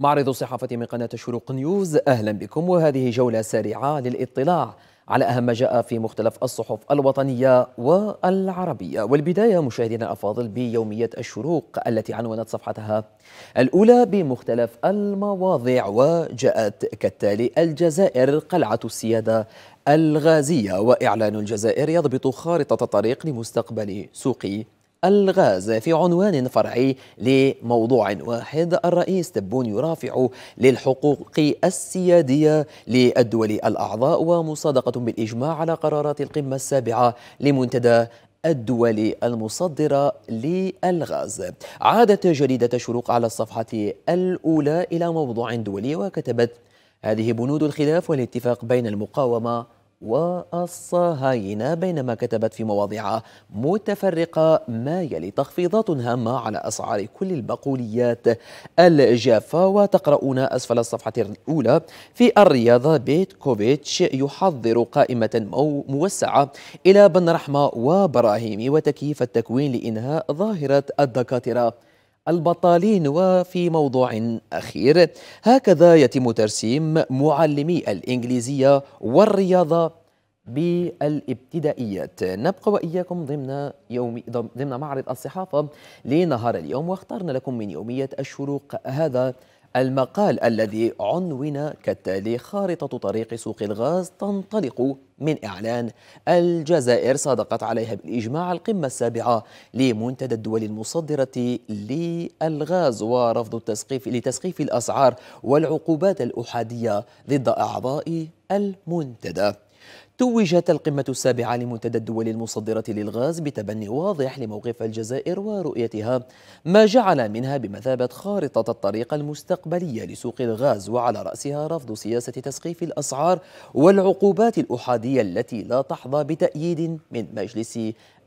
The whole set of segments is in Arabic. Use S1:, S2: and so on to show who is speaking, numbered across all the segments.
S1: معرض صحافة من قناة شروق نيوز أهلا بكم وهذه جولة سريعة للإطلاع على أهم ما جاء في مختلف الصحف الوطنية والعربية والبداية مشاهدينا الأفاضل بيومية الشروق التي عنونت صفحتها الأولى بمختلف المواضيع وجاءت كالتالي الجزائر قلعة السيادة الغازية وإعلان الجزائر يضبط خارطة طريق لمستقبل سوق الغاز في عنوان فرعي لموضوع واحد الرئيس تبون يرافع للحقوق السيادية للدول الأعضاء ومصادقة بالإجماع على قرارات القمة السابعة لمنتدى الدول المصدرة للغاز عادت جريدة شروق على الصفحة الأولى إلى موضوع دولي وكتبت هذه بنود الخلاف والاتفاق بين المقاومة والصهاينة بينما كتبت في مواضيع متفرقة ما يلي تخفيضات هامة على أسعار كل البقوليات الجافة وتقرؤون أسفل الصفحة الأولى في الرياضة بيت كوفيتش يحضر قائمة موسعة إلى بن رحمة وبراهيمي وتكييف التكوين لإنهاء ظاهرة الدكاترة البطالين وفي موضوع أخير هكذا يتم ترسيم معلمي الإنجليزية والرياضة بالابتدائيات نبقى وإياكم ضمن يوم ضمن معرض الصحافة لنهار اليوم واخترنا لكم من يومية الشروق هذا المقال الذي عنون كالتالي خارطة طريق سوق الغاز تنطلق من إعلان الجزائر صادقت عليها بالإجماع القمة السابعة لمنتدى الدول المصدرة للغاز ورفض التسقيف لتسقيف الأسعار والعقوبات الأحادية ضد أعضاء المنتدى توجت القمة السابعة لمنتدى الدول المصدرة للغاز بتبني واضح لموقف الجزائر ورؤيتها ما جعل منها بمثابة خارطة الطريق المستقبلية لسوق الغاز وعلى رأسها رفض سياسة تسقيف الأسعار والعقوبات الأحادية التي لا تحظى بتأييد من مجلس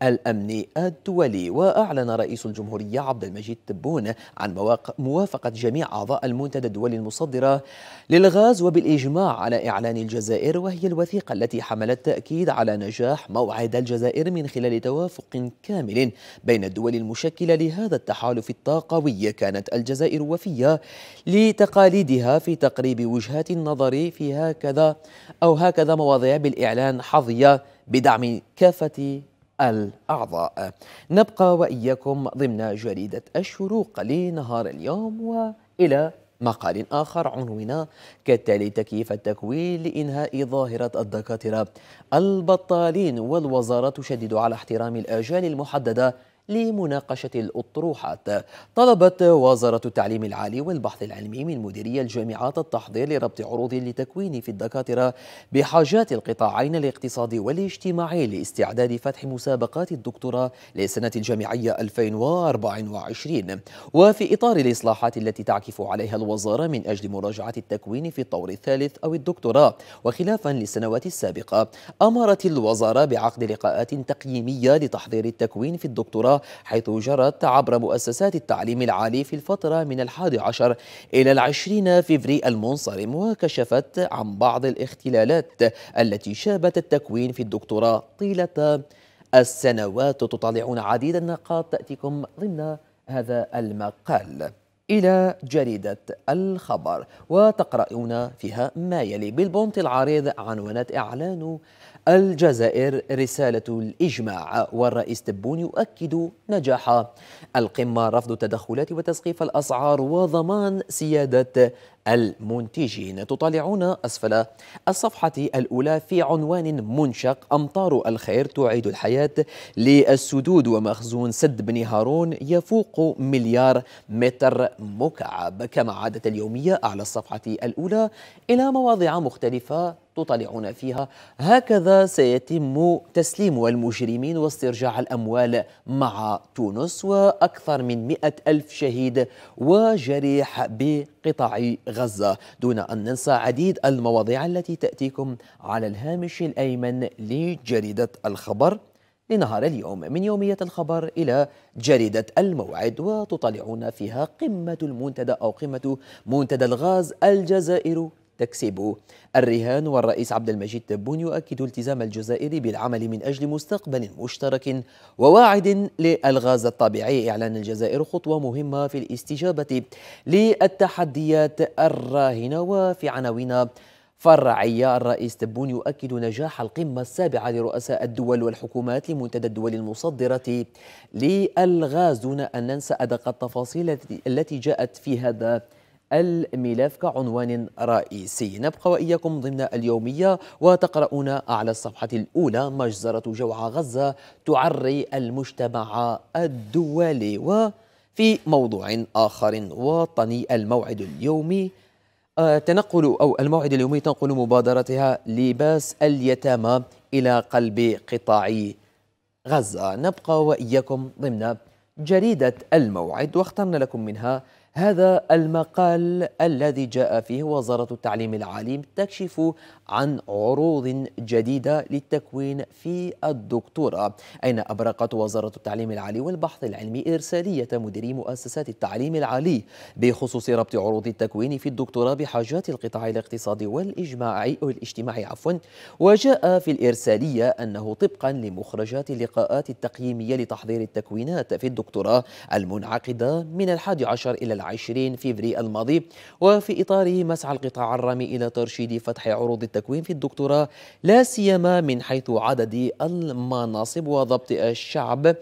S1: الأمن الدولي وأعلن رئيس الجمهورية عبد المجيد تبون عن موافقة جميع أعضاء المنتدى الدولي المصدرة للغاز وبالإجماع على إعلان الجزائر وهي الوثيقة التي حملت حمل التأكيد على نجاح موعد الجزائر من خلال توافق كامل بين الدول المشكلة لهذا التحالف الطاقوي كانت الجزائر وفية لتقاليدها في تقريب وجهات النظر في هكذا أو هكذا مواضيع بالإعلان حظية بدعم كافة الأعضاء نبقى وإياكم ضمن جريدة الشروق لنهار اليوم وإلى مقال آخر عنونا كالتالي تكييف التكوين لإنهاء ظاهرة الدكاترة البطالين والوزارة تشدد على احترام الآجال المحددة لمناقشة الأطروحات طلبت وزارة التعليم العالي والبحث العلمي من مديري الجامعات التحضير لربط عروض لتكوين في الدكاترة بحاجات القطاعين الاقتصادي والاجتماعي لاستعداد فتح مسابقات الدكتوراه للسنة الجامعية 2024 وفي إطار الإصلاحات التي تعكف عليها الوزارة من أجل مراجعة التكوين في الطور الثالث أو الدكتوراه وخلافا للسنوات السابقة أمرت الوزارة بعقد لقاءات تقييمية لتحضير التكوين في الدكتوراه حيث جرت عبر مؤسسات التعليم العالي في الفترة من الحادي عشر إلى العشرين فيفري المنصرم وكشفت عن بعض الاختلالات التي شابت التكوين في الدكتوراه طيلة السنوات تطالعون عديد النقاط تأتيكم ضمن هذا المقال إلى جريدة الخبر وتقرؤون فيها ما يلي بالبونت العريض عنوانات إعلان الجزائر رسالة الإجماع والرئيس تبون يؤكد نجاح القمة رفض التدخلات وتسقيف الأسعار وضمان سيادة المنتجين تطالعون أسفل الصفحة الأولى في عنوان منشق أمطار الخير تعيد الحياة للسدود ومخزون سد بن هارون يفوق مليار متر مكعب كما عادة اليومية على الصفحة الأولى إلى مواضيع مختلفة تطلعون فيها هكذا سيتم تسليم المجرمين واسترجاع الأموال مع تونس وأكثر من مئة ألف شهيد وجريح بقطاع غزة دون أن ننسى عديد المواضيع التي تأتيكم على الهامش الأيمن لجريدة الخبر لنهار اليوم من يومية الخبر إلى جريدة الموعد وتطلعون فيها قمة المنتدى أو قمة منتدى الغاز الجزائر تكسب الرهان والرئيس عبد المجيد تبون يؤكد التزام الجزائر بالعمل من أجل مستقبل مشترك وواعد للغاز الطبيعي إعلان الجزائر خطوة مهمة في الاستجابة للتحديات الراهنة وفي عناوين فرعية الرئيس تبون يؤكد نجاح القمة السابعة لرؤساء الدول والحكومات لمنتدى الدول المصدرة للغاز دون أن ننسى أدق التفاصيل التي جاءت في هذا الملف كعنوان رئيسي نبقى وإياكم ضمن اليومية وتقرؤون على الصفحة الأولى مجزرة جوع غزة تعري المجتمع الدولي وفي موضوع آخر وطني الموعد اليومي آه، تنقل أو الموعد اليومي تنقل مبادرتها لباس اليتامى إلى قلب قطاع غزة نبقى وإياكم ضمن جريدة الموعد واخترنا لكم منها هذا المقال الذي جاء فيه وزارة التعليم العالي تكشف عن عروض جديدة للتكوين في الدكتوراه أين أبرقت وزارة التعليم العالي والبحث العلمي إرسالية مديري مؤسسات التعليم العالي بخصوص ربط عروض التكوين في الدكتوراه بحاجات القطاع الاقتصادي والإجماعي والاجتماعي عفوا وجاء في الإرسالية أنه طبقا لمخرجات اللقاءات التقييمية لتحضير التكوينات في الدكتوراه المنعقدة من الحادي عشر إلى العشرين فيفري الماضي وفي إطاره مسعى القطاع الرامي إلى ترشيد فتح عروض التكوين في الدكتوراه لا سيما من حيث عدد المناصب وضبط الشعب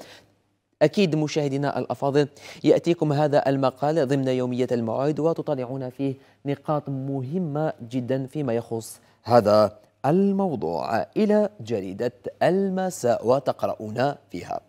S1: أكيد مشاهدينا الأفاضل يأتيكم هذا المقال ضمن يومية الموعد وتطالعون فيه نقاط مهمة جدا فيما يخص هذا الموضوع إلى جريدة المساء وتقرؤون فيها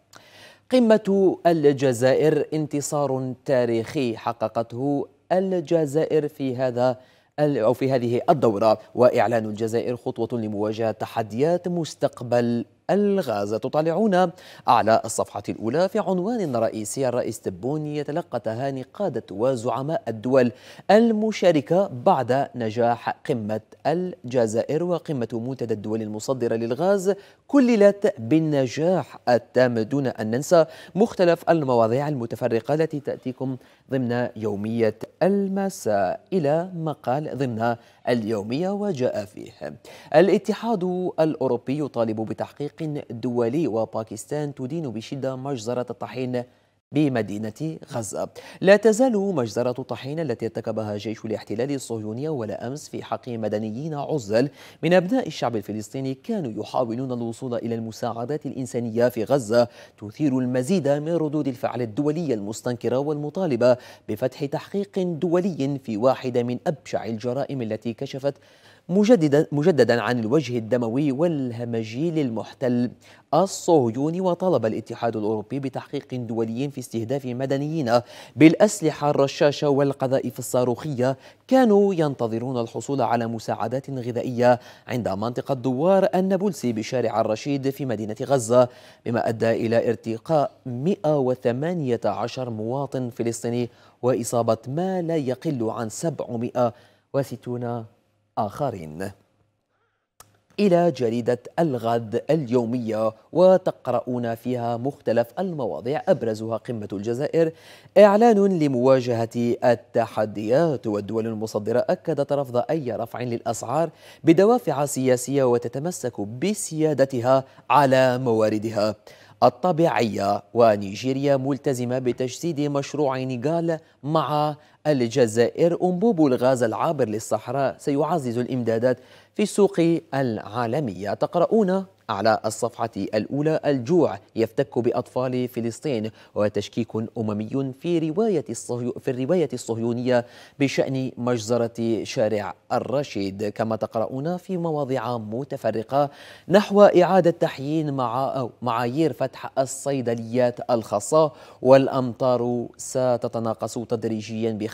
S1: قمة الجزائر انتصار تاريخي حققته الجزائر في هذا أو في هذه الدورة وإعلان الجزائر خطوة لمواجهة تحديات مستقبل الغاز تطالعون على الصفحة الأولى في عنوان رئيسي الرئيس تبون يتلقى تهاني قادة وزعماء الدول المشاركة بعد نجاح قمة الجزائر وقمة منتدى الدول المصدرة للغاز كللت بالنجاح التام دون أن ننسى مختلف المواضيع المتفرقة التي تأتيكم ضمن يومية المساء إلى مقال ضمن اليومية وجاء فيه الاتحاد الأوروبي يطالب بتحقيق دولي وباكستان تدين بشدة مجزرة الطحين بمدينة غزة لا تزال مجزرة طحين التي ارتكبها جيش الاحتلال الصهيوني ولا أمس في حق مدنيين عزل من أبناء الشعب الفلسطيني كانوا يحاولون الوصول إلى المساعدات الإنسانية في غزة تثير المزيد من ردود الفعل الدولية المستنكرة والمطالبة بفتح تحقيق دولي في واحدة من أبشع الجرائم التي كشفت مجددا, مجددا عن الوجه الدموي والهمجي للمحتل الصهيوني وطلب الاتحاد الأوروبي بتحقيق دولي في استهداف مدنيين بالأسلحة الرشاشة والقذائف الصاروخية كانوا ينتظرون الحصول على مساعدات غذائية عند منطقة دوار النابلسي بشارع الرشيد في مدينة غزة بما أدى إلى ارتقاء 118 مواطن فلسطيني وإصابة ما لا يقل عن 760 آخرين إلى جريدة الغد اليومية وتقرؤون فيها مختلف المواضيع أبرزها قمة الجزائر إعلان لمواجهة التحديات والدول المصدرة أكدت رفض أي رفع للأسعار بدوافع سياسية وتتمسك بسيادتها على مواردها الطبيعية ونيجيريا ملتزمة بتجسيد مشروع نيغال مع الجزائر أنبوب الغاز العابر للصحراء سيعزز الإمدادات في السوق العالمية تقرؤون على الصفحة الأولى الجوع يفتك بأطفال فلسطين وتشكيك أممي في رواية في الرواية الصهيونية بشأن مجزرة شارع الرشيد كما تقرؤون في مواضيع متفرقة نحو إعادة تحيين مع معايير فتح الصيدليات الخاصة والأمطار ستتناقص تدريجيا ب 25%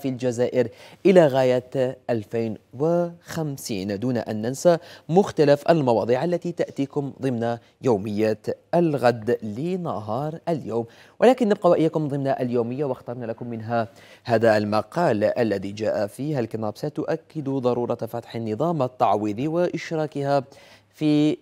S1: في الجزائر إلى غاية 2050 دون أن ننسى مختلف المواضيع التي تأتيكم ضمن يومية الغد لنهار اليوم ولكن نبقى وإياكم ضمن اليومية واخترنا لكم منها هذا المقال الذي جاء فيه الكناب تؤكد ضرورة فتح النظام التعويضي وإشراكها في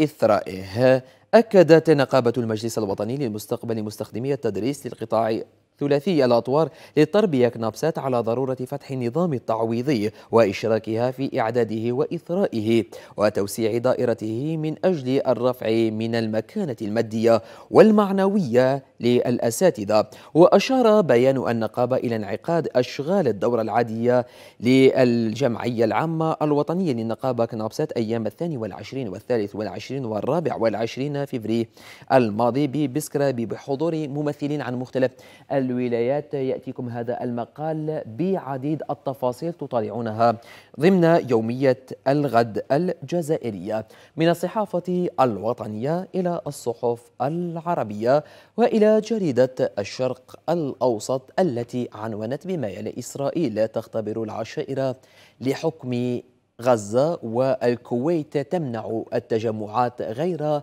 S1: إثرائه أكدت نقابة المجلس الوطني للمستقبل مستخدمي التدريس للقطاع ثلاثي الأطوار للتربية كنابسات على ضرورة فتح النظام التعويضي وإشراكها في إعداده وإثرائه وتوسيع دائرته من أجل الرفع من المكانة المادية والمعنوية للأساتذة وأشار بيان النقابة إلى انعقاد أشغال الدورة العادية للجمعية العامة الوطنية للنقابة كنابسات أيام الثاني والعشرين والثالث والعشرين والرابع والعشرين فبراير الماضي ببسكرة بحضور ممثلين عن مختلف الولايات يأتيكم هذا المقال بعديد التفاصيل تطالعونها ضمن يومية الغد الجزائرية من الصحافة الوطنية إلى الصحف العربية وإلى جريدة الشرق الأوسط التي عنونت بما يلي إسرائيل تختبر العشائر لحكم غزة والكويت تمنع التجمعات غير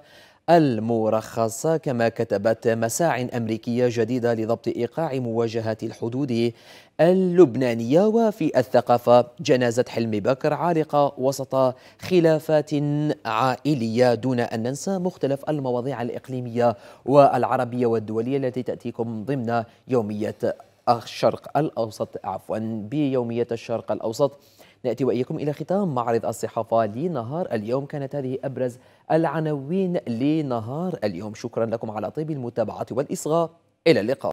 S1: المرخصة كما كتبت مساع أمريكية جديدة لضبط إيقاع مواجهة الحدود اللبنانية وفي الثقافة جنازة حلمي بكر عالقة وسط خلافات عائلية دون أن ننسى مختلف المواضيع الإقليمية والعربية والدولية التي تأتيكم ضمن يومية الشرق الأوسط عفوا بيومية الشرق الأوسط نأتي وإياكم إلى ختام معرض الصحافة لنهار اليوم كانت هذه أبرز العناوين لنهار اليوم شكرا لكم على طيب المتابعة والإصغاء إلى اللقاء